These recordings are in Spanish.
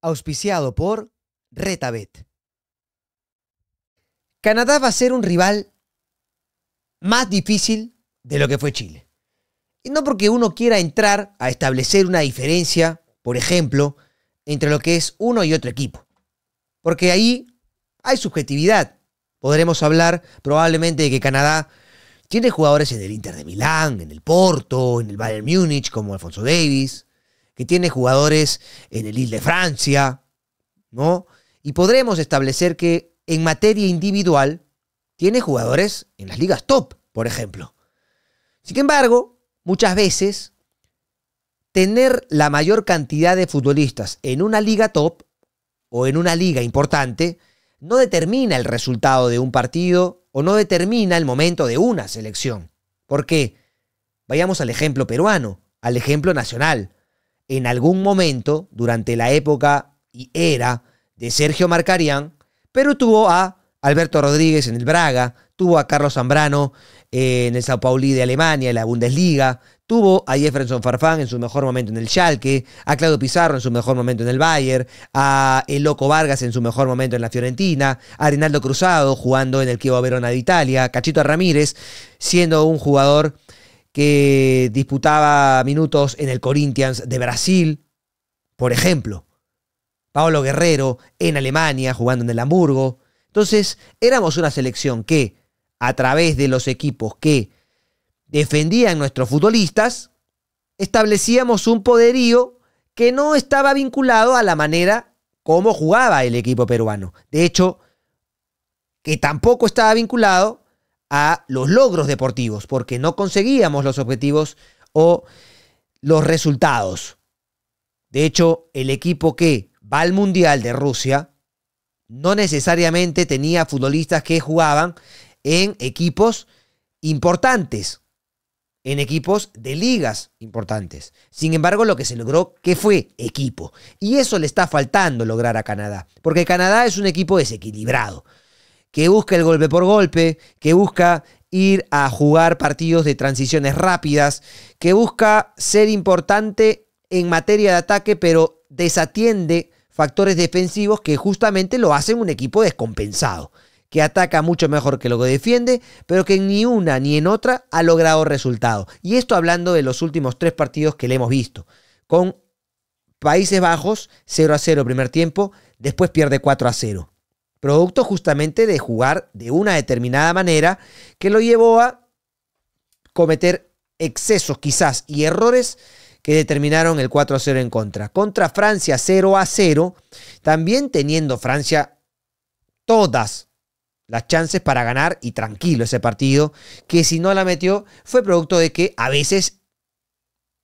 auspiciado por Retabet. Canadá va a ser un rival más difícil de lo que fue Chile. Y no porque uno quiera entrar a establecer una diferencia, por ejemplo, entre lo que es uno y otro equipo. Porque ahí hay subjetividad. Podremos hablar probablemente de que Canadá tiene jugadores en el Inter de Milán, en el Porto, en el Bayern Múnich, como Alfonso Davis, que tiene jugadores en el Ile de Francia, ¿no? Y podremos establecer que en materia individual tiene jugadores en las ligas top, por ejemplo. Sin embargo, muchas veces tener la mayor cantidad de futbolistas en una liga top o en una liga importante no determina el resultado de un partido o no determina el momento de una selección. ¿Por qué? Vayamos al ejemplo peruano, al ejemplo nacional en algún momento durante la época y era de Sergio Marcarián, pero tuvo a Alberto Rodríguez en el Braga, tuvo a Carlos Zambrano eh, en el Sao Paulo de Alemania, en la Bundesliga, tuvo a Jefferson Farfán en su mejor momento en el Schalke, a Claudio Pizarro en su mejor momento en el Bayern, a El Loco Vargas en su mejor momento en la Fiorentina, a Rinaldo Cruzado jugando en el Chievo Verona de Italia, Cachito Ramírez siendo un jugador que disputaba minutos en el Corinthians de Brasil, por ejemplo. Paolo Guerrero en Alemania, jugando en el Hamburgo. Entonces, éramos una selección que, a través de los equipos que defendían nuestros futbolistas, establecíamos un poderío que no estaba vinculado a la manera como jugaba el equipo peruano. De hecho, que tampoco estaba vinculado a los logros deportivos, porque no conseguíamos los objetivos o los resultados. De hecho, el equipo que va al Mundial de Rusia no necesariamente tenía futbolistas que jugaban en equipos importantes, en equipos de ligas importantes. Sin embargo, lo que se logró que fue equipo. Y eso le está faltando lograr a Canadá, porque Canadá es un equipo desequilibrado que busca el golpe por golpe, que busca ir a jugar partidos de transiciones rápidas, que busca ser importante en materia de ataque, pero desatiende factores defensivos que justamente lo hacen un equipo descompensado, que ataca mucho mejor que lo que defiende, pero que ni una ni en otra ha logrado resultado. Y esto hablando de los últimos tres partidos que le hemos visto, con Países Bajos 0 a 0 primer tiempo, después pierde 4 a 0 producto justamente de jugar de una determinada manera que lo llevó a cometer excesos quizás y errores que determinaron el 4 a 0 en contra. Contra Francia 0 a 0, también teniendo Francia todas las chances para ganar y tranquilo ese partido, que si no la metió fue producto de que a veces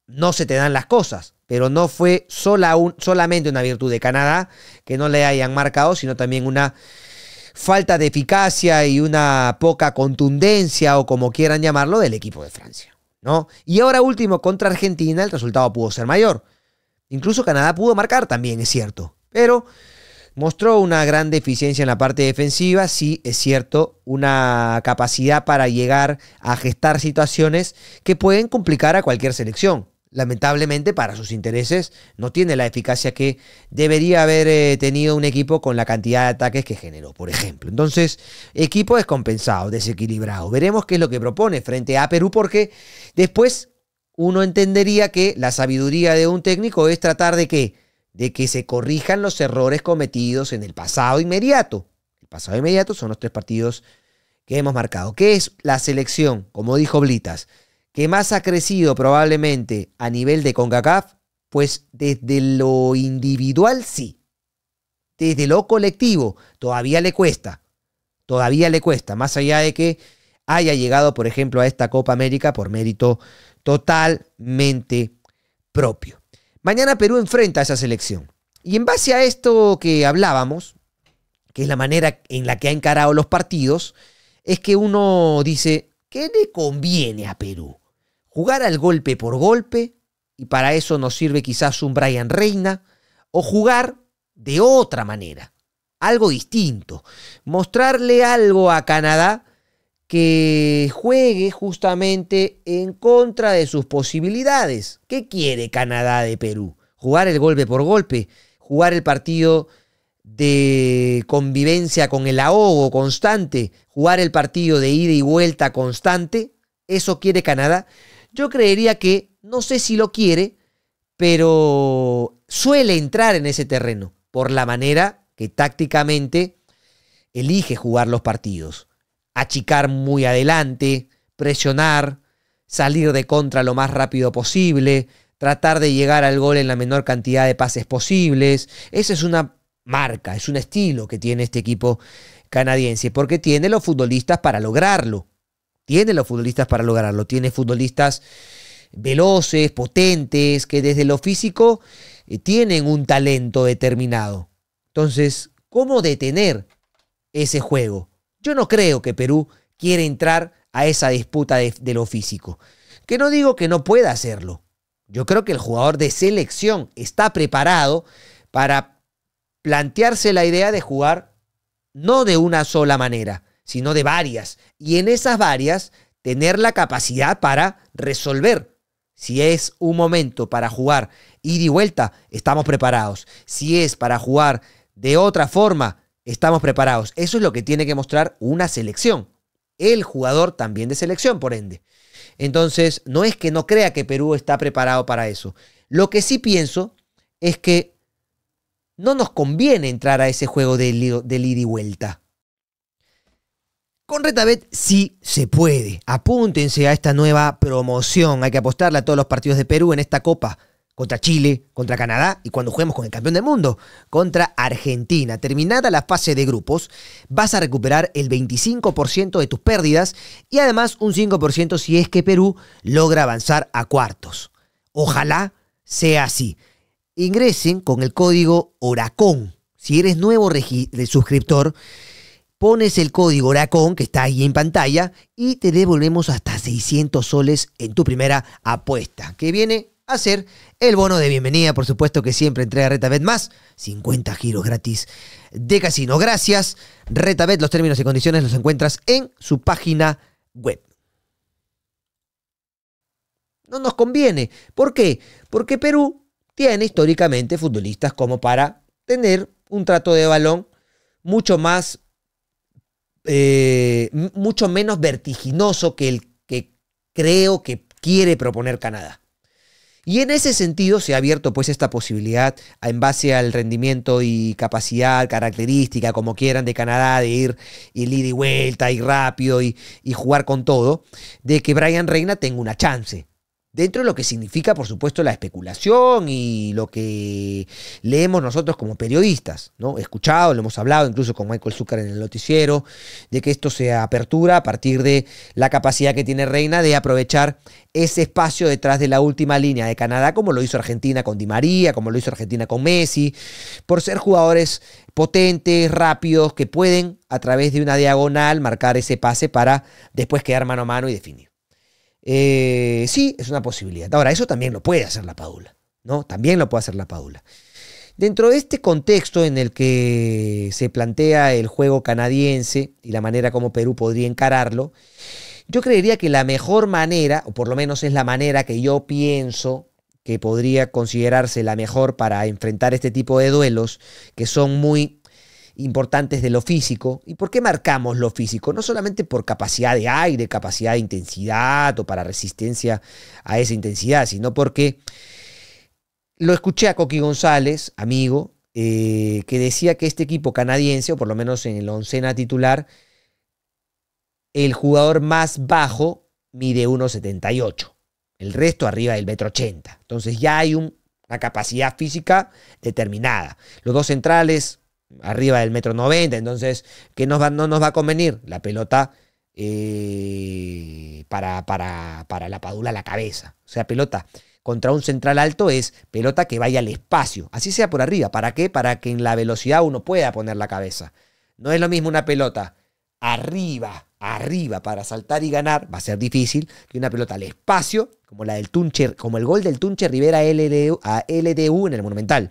no se te dan las cosas pero no fue solamente una virtud de Canadá que no le hayan marcado, sino también una falta de eficacia y una poca contundencia o como quieran llamarlo del equipo de Francia, ¿no? Y ahora último contra Argentina el resultado pudo ser mayor. Incluso Canadá pudo marcar también, es cierto, pero mostró una gran deficiencia en la parte defensiva, sí es cierto, una capacidad para llegar a gestar situaciones que pueden complicar a cualquier selección lamentablemente para sus intereses, no tiene la eficacia que debería haber eh, tenido un equipo con la cantidad de ataques que generó, por ejemplo. Entonces, equipo descompensado, desequilibrado. Veremos qué es lo que propone frente a Perú, porque después uno entendería que la sabiduría de un técnico es tratar de que, de que se corrijan los errores cometidos en el pasado inmediato. El pasado inmediato son los tres partidos que hemos marcado. ¿Qué es la selección? Como dijo Blitas que más ha crecido probablemente a nivel de CONCACAF, pues desde lo individual sí. Desde lo colectivo todavía le cuesta. Todavía le cuesta, más allá de que haya llegado, por ejemplo, a esta Copa América por mérito totalmente propio. Mañana Perú enfrenta a esa selección. Y en base a esto que hablábamos, que es la manera en la que ha encarado los partidos, es que uno dice, ¿qué le conviene a Perú? jugar al golpe por golpe, y para eso nos sirve quizás un Brian Reina, o jugar de otra manera, algo distinto, mostrarle algo a Canadá que juegue justamente en contra de sus posibilidades. ¿Qué quiere Canadá de Perú? Jugar el golpe por golpe, jugar el partido de convivencia con el ahogo constante, jugar el partido de ida y vuelta constante, eso quiere Canadá. Yo creería que, no sé si lo quiere, pero suele entrar en ese terreno por la manera que tácticamente elige jugar los partidos. Achicar muy adelante, presionar, salir de contra lo más rápido posible, tratar de llegar al gol en la menor cantidad de pases posibles. Esa es una marca, es un estilo que tiene este equipo canadiense, porque tiene los futbolistas para lograrlo. Tiene los futbolistas para lograrlo. Tiene futbolistas veloces, potentes, que desde lo físico eh, tienen un talento determinado. Entonces, ¿cómo detener ese juego? Yo no creo que Perú quiera entrar a esa disputa de lo físico. Que no digo que no pueda hacerlo. Yo creo que el jugador de selección está preparado para plantearse la idea de jugar no de una sola manera, sino de varias. Y en esas varias, tener la capacidad para resolver. Si es un momento para jugar ida y vuelta, estamos preparados. Si es para jugar de otra forma, estamos preparados. Eso es lo que tiene que mostrar una selección. El jugador también de selección, por ende. Entonces, no es que no crea que Perú está preparado para eso. Lo que sí pienso es que no nos conviene entrar a ese juego del de ida y vuelta. Con Retabet sí se puede. Apúntense a esta nueva promoción. Hay que apostarle a todos los partidos de Perú en esta Copa. Contra Chile, contra Canadá y cuando juguemos con el campeón del mundo, contra Argentina. Terminada la fase de grupos, vas a recuperar el 25% de tus pérdidas y además un 5% si es que Perú logra avanzar a cuartos. Ojalá sea así. Ingresen con el código Oracón. Si eres nuevo suscriptor, pones el código Oracon, que está ahí en pantalla, y te devolvemos hasta 600 soles en tu primera apuesta, que viene a ser el bono de bienvenida, por supuesto, que siempre entrega Retabet más 50 giros gratis de casino. Gracias, Retabet. Los términos y condiciones los encuentras en su página web. No nos conviene. ¿Por qué? Porque Perú tiene históricamente futbolistas como para tener un trato de balón mucho más eh, mucho menos vertiginoso que el que creo que quiere proponer Canadá. Y en ese sentido se ha abierto pues esta posibilidad en base al rendimiento y capacidad, característica, como quieran, de Canadá, de ir, ir y vuelta, y rápido y, y, jugar con todo, de que Brian Reina tenga una chance. Dentro de lo que significa, por supuesto, la especulación y lo que leemos nosotros como periodistas, ¿no? escuchado, lo hemos hablado incluso con Michael Zucker en el noticiero, de que esto sea apertura a partir de la capacidad que tiene Reina de aprovechar ese espacio detrás de la última línea de Canadá, como lo hizo Argentina con Di María, como lo hizo Argentina con Messi, por ser jugadores potentes, rápidos, que pueden a través de una diagonal marcar ese pase para después quedar mano a mano y definir. Eh, sí, es una posibilidad. Ahora, eso también lo puede hacer la paula, ¿no? También lo puede hacer la paula. Dentro de este contexto en el que se plantea el juego canadiense y la manera como Perú podría encararlo, yo creería que la mejor manera, o por lo menos es la manera que yo pienso que podría considerarse la mejor para enfrentar este tipo de duelos, que son muy importantes de lo físico. ¿Y por qué marcamos lo físico? No solamente por capacidad de aire, capacidad de intensidad o para resistencia a esa intensidad, sino porque lo escuché a Coqui González, amigo, eh, que decía que este equipo canadiense, o por lo menos en el oncena titular, el jugador más bajo mide 1,78. El resto arriba del metro 80. Entonces ya hay una capacidad física determinada. Los dos centrales, arriba del metro 90, entonces, ¿qué nos va, no nos va a convenir? La pelota eh, para, para, para, la padula la cabeza. O sea, pelota contra un central alto es pelota que vaya al espacio, así sea por arriba. ¿Para qué? Para que en la velocidad uno pueda poner la cabeza. No es lo mismo una pelota arriba, arriba para saltar y ganar, va a ser difícil, que una pelota al espacio, como la del Tunche, como el gol del Tunche Rivera LDU, a LDU en el Monumental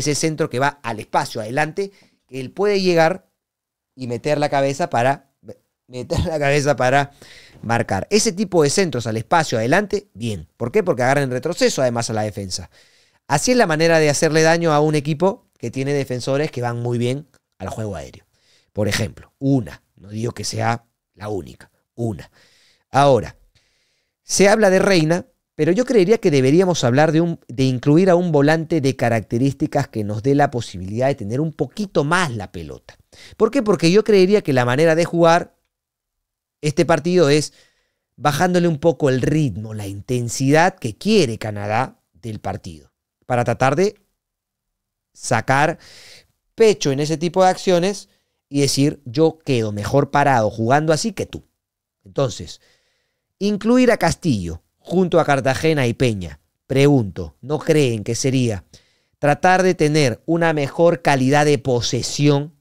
ese centro que va al espacio, adelante, que él puede llegar y meter la cabeza para meter la cabeza para marcar. Ese tipo de centros al espacio, adelante, bien. ¿Por qué? Porque agarran retroceso además a la defensa. Así es la manera de hacerle daño a un equipo que tiene defensores que van muy bien al juego aéreo. Por ejemplo, una, no digo que sea la única, una. Ahora, se habla de Reina pero yo creería que deberíamos hablar de, incluir a un volante de características que nos dé la posibilidad de tener un poquito más la pelota. ¿Por qué? Porque yo creería que la manera de jugar este partido es bajándole un poco el ritmo, la intensidad que quiere Canadá del partido, para tratar de sacar pecho en ese tipo de acciones y decir, yo quedo mejor parado jugando así que tú. Entonces, incluir a Castillo, junto a Cartagena y Peña. Pregunto, ¿no creen que sería tratar de tener una mejor calidad de posesión?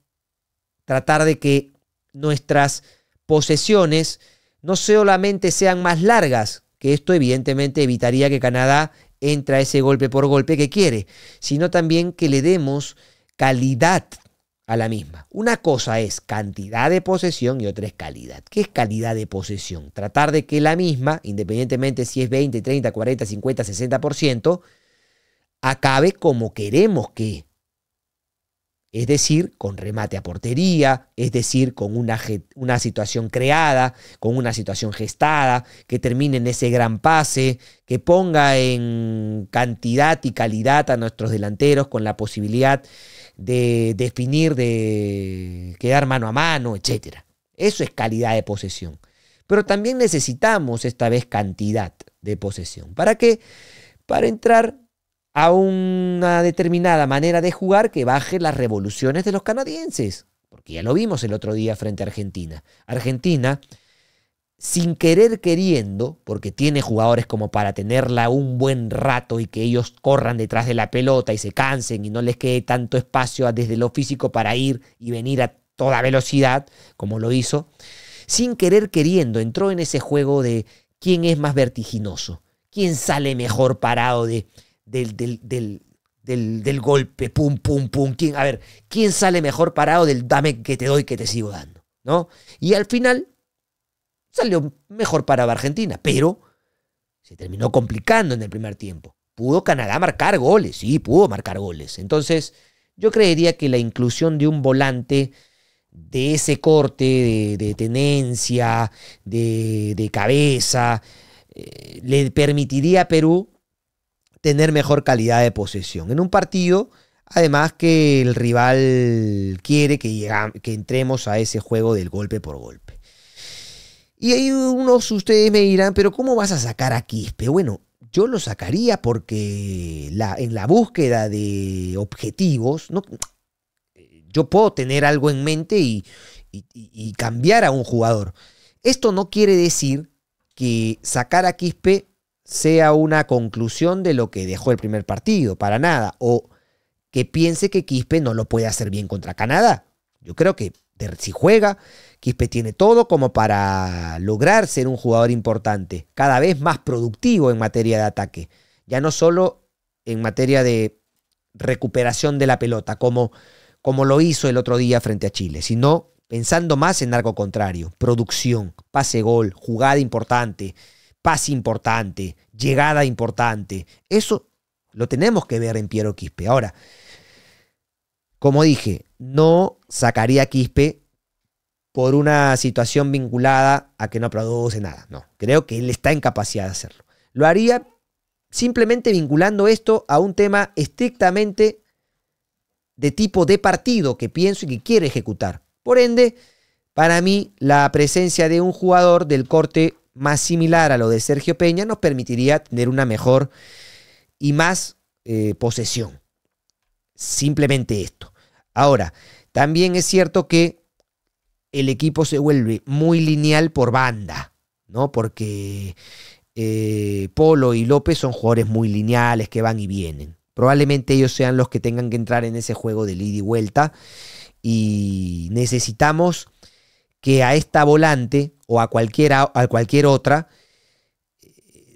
Tratar de que nuestras posesiones no solamente sean más largas, que esto evidentemente evitaría que Canadá entre ese golpe por golpe que quiere, sino también que le demos calidad a la misma. Una cosa es cantidad de posesión y otra es calidad. ¿Qué es calidad de posesión? Tratar de que la misma, independientemente si es 20, 30, 40, 50, 60%, acabe como queremos que es decir, con remate a portería, es decir, con una, una, situación creada, con una situación gestada, que termine en ese gran pase, que ponga en cantidad y calidad a nuestros delanteros con la posibilidad de definir, de quedar mano a mano, etc. Eso es calidad de posesión. Pero también necesitamos esta vez cantidad de posesión. ¿Para qué? Para entrar a una determinada manera de jugar que baje las revoluciones de los canadienses. Porque ya lo vimos el otro día frente a Argentina. Argentina, sin querer queriendo, porque tiene jugadores como para tenerla un buen rato y que ellos corran detrás de la pelota y se cansen y no les quede tanto espacio desde lo físico para ir y venir a toda velocidad, como lo hizo, sin querer queriendo entró en ese juego de quién es más vertiginoso, quién sale mejor parado de del, del, golpe, pum, pum, pum. ¿Quién, a ver, ¿quién sale mejor parado del dame que te doy, que te sigo dando? ¿No? Y al final salió mejor parado Argentina, pero se terminó complicando en el primer tiempo. Pudo Canadá marcar goles, sí, pudo marcar goles. Entonces, yo creería que la inclusión de un volante de ese corte, de, tenencia, de, cabeza, eh, le permitiría a Perú tener mejor calidad de posesión. En un partido, además que el rival quiere que, que entremos a ese juego del golpe por golpe. Y ahí unos ustedes me dirán, pero ¿cómo vas a sacar a Quispe? Bueno, yo lo sacaría porque la, en la búsqueda de objetivos, no, yo puedo tener algo en mente y cambiar a un jugador. Esto no quiere decir que sacar a Quispe sea una conclusión de lo que dejó el primer partido, para nada, o que piense que Quispe no lo puede hacer bien contra Canadá. Yo creo que si juega, Quispe tiene todo como para lograr ser un jugador importante, cada vez más productivo en materia de ataque, ya no solo en materia de recuperación de la pelota, como, como lo hizo el otro día frente a Chile, sino pensando más en algo contrario, producción, pase gol, jugada importante, pase importante, llegada importante. Eso lo tenemos que ver en Piero Quispe. Ahora, como dije, no sacaría a Quispe por una situación vinculada a que no produce nada. No, creo que él está en capacidad de hacerlo. Lo haría simplemente vinculando esto a un tema estrictamente de tipo de partido que pienso y que quiere ejecutar. Por ende, para mí, la presencia de un jugador del corte más similar a lo de Sergio Peña nos permitiría tener una mejor y más eh, posesión. Simplemente esto. Ahora, también es cierto que el equipo se vuelve muy lineal por banda, ¿no? Porque eh, Polo y López son jugadores muy lineales que van y vienen. Probablemente ellos sean los que tengan que entrar en ese juego de ida y vuelta. Y necesitamos que a esta volante o a, cualquier otra,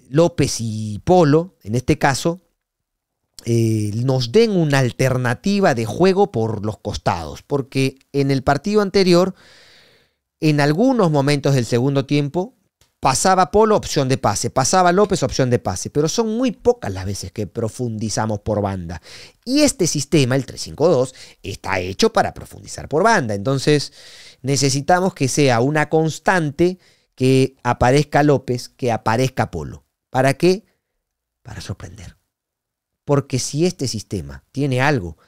López y Polo, en este caso, eh, nos den una alternativa de juego por los costados, porque en el partido anterior, en algunos momentos del segundo tiempo, Pasaba Polo, opción de pase. Pasaba López, opción de pase. Pero son muy pocas las veces que profundizamos por banda. Y este sistema, el 352, está hecho para profundizar por banda. Entonces necesitamos que sea una constante que aparezca López, que aparezca Polo. ¿Para qué? Para sorprender. Porque si este sistema tiene algo,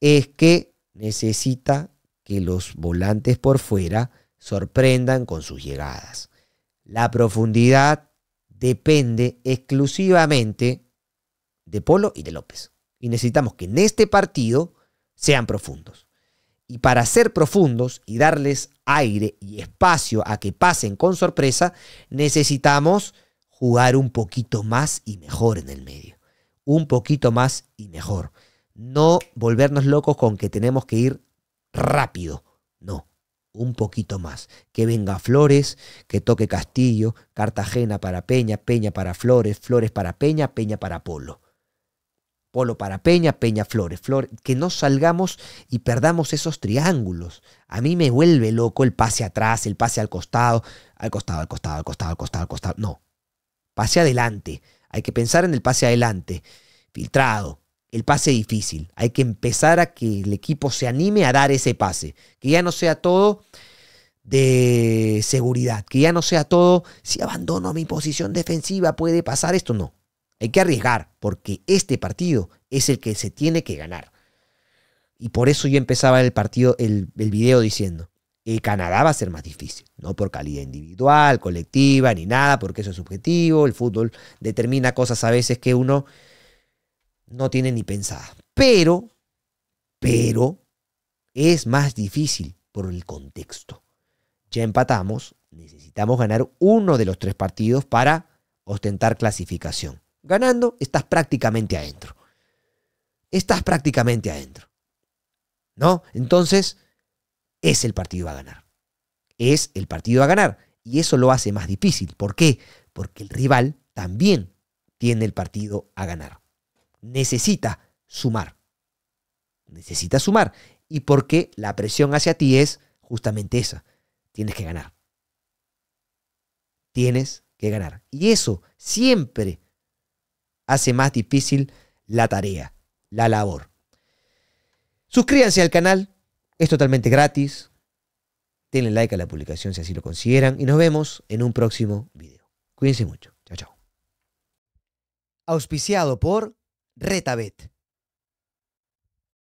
es que necesita que los volantes por fuera sorprendan con sus llegadas. La profundidad depende exclusivamente de Polo y de López. Y necesitamos que en este partido sean profundos. Y para ser profundos y darles aire y espacio a que pasen con sorpresa, necesitamos jugar un poquito más y mejor en el medio. Un poquito más y mejor. No volvernos locos con que tenemos que ir rápido. No un poquito más. Que venga Flores, que toque Castillo, Cartagena para Peña, Peña para Flores, Flores para Peña, Peña para Polo. Polo para Peña, Peña Flores, Flores, que no salgamos y perdamos esos triángulos. A mí me vuelve loco el pase atrás, el pase al costado, al costado, al costado, al costado, al costado, al costado. No. Pase adelante. Hay que pensar en el pase adelante. Filtrado el pase difícil. Hay que empezar a que el equipo se anime a dar ese pase. Que ya no sea todo de seguridad. Que ya no sea todo, si abandono mi posición defensiva puede pasar esto. No. Hay que arriesgar porque este partido es el que se tiene que ganar. Y por eso yo empezaba el partido, el, video diciendo, eh, Canadá va a ser más difícil, no por calidad individual, colectiva, ni nada, porque eso es subjetivo, el fútbol determina cosas a veces que uno no tiene ni pensada. Pero, pero, es más difícil por el contexto. Ya empatamos, necesitamos ganar uno de los tres partidos para ostentar clasificación. Ganando, estás prácticamente adentro. Estás prácticamente adentro. ¿No? Entonces, es el partido a ganar. Es el partido a ganar. Y eso lo hace más difícil. ¿Por qué? Porque el rival también tiene el partido a ganar necesita sumar. Necesita sumar. Y porque la presión hacia ti es justamente esa. Tienes que ganar. Tienes que ganar. Y eso siempre hace más difícil la tarea, la labor. Suscríbanse al canal. Es totalmente gratis. Denle like a la publicación si así lo consideran. Y nos vemos en un próximo video. Cuídense mucho. Chao, chao. Auspiciado por Retabet.